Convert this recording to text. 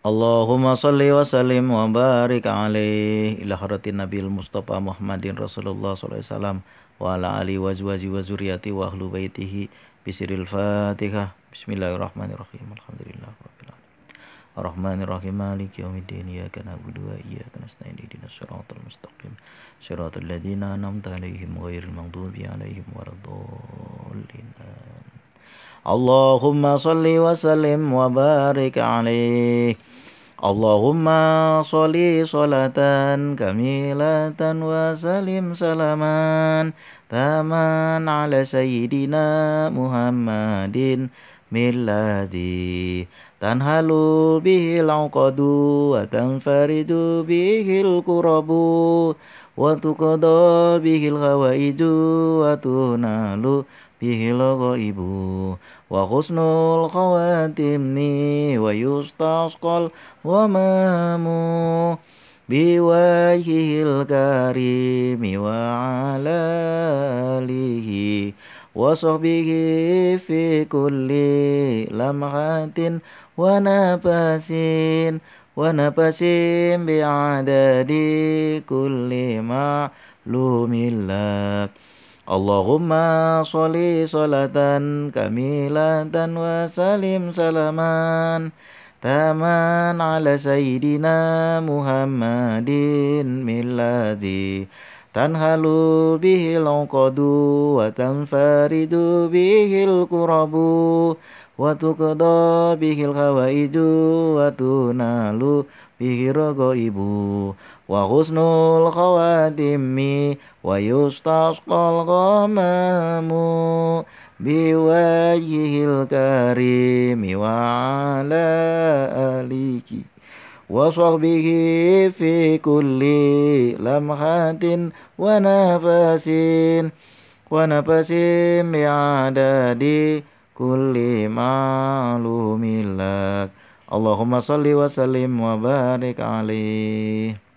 Allahumma salli wa sallim wa barik alaih ila haratin nabil mustafa Muhammadin Rasulullah SAW wa ala ali wazwaji wa zuriyati wa ahlu baitihi bisiril fatihah bismillahirrahmanirrahim alhamdulillah rabbil alamin arrahmanirrahim maliki yaumiddin iyyaka na'budu wa iyyaka nasta'in ihdinas siratal mustaqim siratal ladzina an'amta alaihim ghairil maghdubi alaihim waladdallin اللهم صل وسلم وبارك عليه اللهم صل صلاة كميلة وسلم سلاما تاما على سيدنا محمد Milladi tanhalu bihil qadu wa tanfaridu bihil qurabu wa tuqadu bihil hawaiju wa tunalu bihil ghaibu wa husnul khawatimni wa yustasqal wa mamu biwajhil karimi wa alalihi وصحبه في كل لمحة ونفس ونفس بعدد كل معلوم لك اللهم صل صلاة كاملة وسلم سلاما تاما على سيدنا محمد من الذي tanhalu bihil uqadu wa tanfaridu bihil kurabu wa tuqda bihil khawaiju wa tunalu rogo ibu, wa husnul khawatimi wa yustasqal ghamamu biwajhil karimi wa ala aliki وصحبه في كل لمحة ونفس ونفس بعدد كل معلوم لك اللهم صل وسلم وبارك عليه